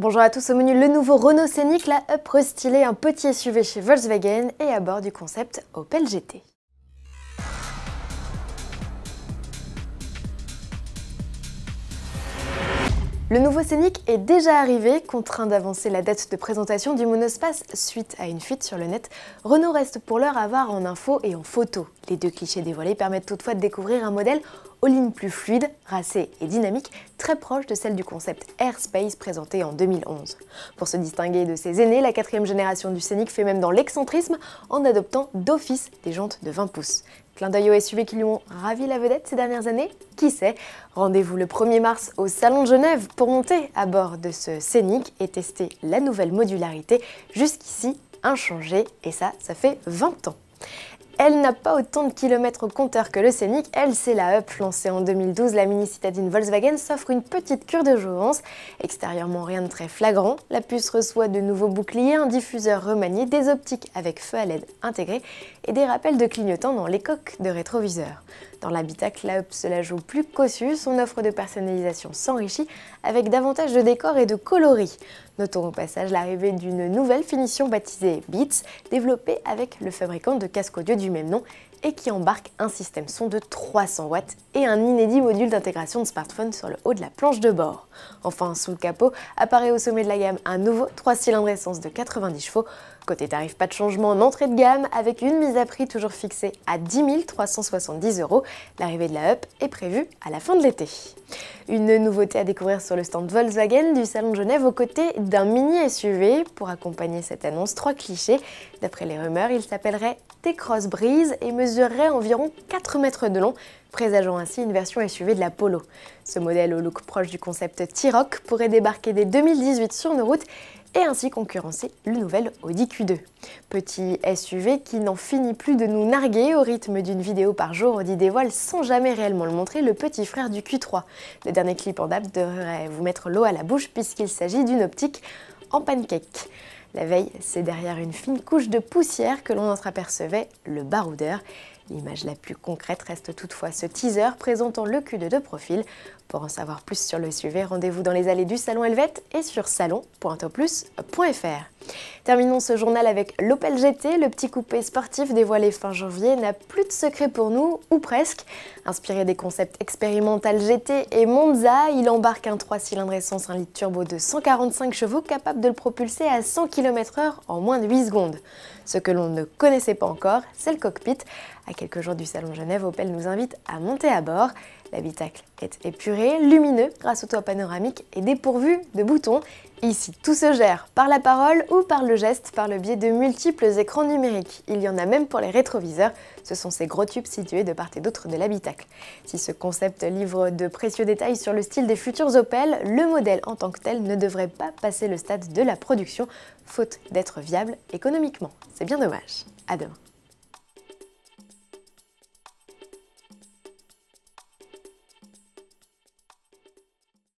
Bonjour à tous, au menu le nouveau Renault Scénic, la Up restylée, un petit SUV chez Volkswagen et à bord du concept Opel GT. Le nouveau Scénic est déjà arrivé, contraint d'avancer la date de présentation du monospace suite à une fuite sur le net. Renault reste pour l'heure à voir en info et en photo. Les deux clichés dévoilés permettent toutefois de découvrir un modèle aux lignes plus fluides, racées et dynamiques, très proche de celle du concept Airspace présenté en 2011. Pour se distinguer de ses aînés, la quatrième génération du Scénic fait même dans l'excentrisme en adoptant d'office des jantes de 20 pouces. Clin d'œil aux SUV qui lui ont ravi la vedette ces dernières années Qui sait Rendez-vous le 1er mars au Salon de Genève pour monter à bord de ce Scénic et tester la nouvelle modularité jusqu'ici inchangée et ça, ça fait 20 ans. Elle n'a pas autant de kilomètres au compteur que le Scénic, elle c'est la Up. Lancée en 2012, la mini-citadine Volkswagen s'offre une petite cure de jouvence. Extérieurement rien de très flagrant, la puce reçoit de nouveaux boucliers, un diffuseur remanié, des optiques avec feu à LED intégré et des rappels de clignotants dans les coques de rétroviseurs. Dans l'habitat, la se la joue plus cossue, son offre de personnalisation s'enrichit avec davantage de décors et de coloris. Notons au passage l'arrivée d'une nouvelle finition baptisée Beats, développée avec le fabricant de casques audio du même nom et qui embarque un système son de 300 watts et un inédit module d'intégration de smartphone sur le haut de la planche de bord. Enfin, sous le capot, apparaît au sommet de la gamme un nouveau 3 cylindres essence de 90 chevaux. Côté tarif, pas de changement en entrée de gamme, avec une mise à prix toujours fixée à 10 370 euros. L'arrivée de la Up est prévue à la fin de l'été. Une nouveauté à découvrir sur le stand Volkswagen du Salon de Genève aux côtés d'un mini SUV. Pour accompagner cette annonce, trois clichés. D'après les rumeurs, il s'appellerait T-Cross Breeze et mesure mesurerait environ 4 mètres de long, présageant ainsi une version SUV de la Polo. Ce modèle au look proche du concept t rock pourrait débarquer dès 2018 sur nos routes et ainsi concurrencer le nouvel Audi Q2. Petit SUV qui n'en finit plus de nous narguer au rythme d'une vidéo par jour, Audi dévoile sans jamais réellement le montrer le petit frère du Q3. Le dernier clip en date devrait vous mettre l'eau à la bouche puisqu'il s'agit d'une optique en pancake. La veille, c'est derrière une fine couche de poussière que l'on entreapercevait le baroudeur. L'image la plus concrète reste toutefois ce teaser présentant le cul de deux profils. Pour en savoir plus sur le sujet, rendez-vous dans les allées du Salon Helvète et sur salon.oplus.fr. Terminons ce journal avec l'Opel GT, le petit coupé sportif dévoilé fin janvier n'a plus de secret pour nous, ou presque. Inspiré des concepts expérimental GT et Monza, il embarque un 3 cylindres essence 1 litre turbo de 145 chevaux capable de le propulser à 100 km/h en moins de 8 secondes. Ce que l'on ne connaissait pas encore, c'est le cockpit. À quelques jours du Salon Genève, Opel nous invite à monter à bord. L'habitacle est épuré, lumineux grâce au toit panoramique et dépourvu de boutons. Ici, tout se gère par la parole ou par le geste par le biais de multiples écrans numériques. Il y en a même pour les rétroviseurs, ce sont ces gros tubes situés de part et d'autre de l'habitacle. Si ce concept livre de précieux détails sur le style des futurs Opel, le modèle en tant que tel ne devrait pas passer le stade de la production, faute d'être viable économiquement. C'est bien dommage. À demain.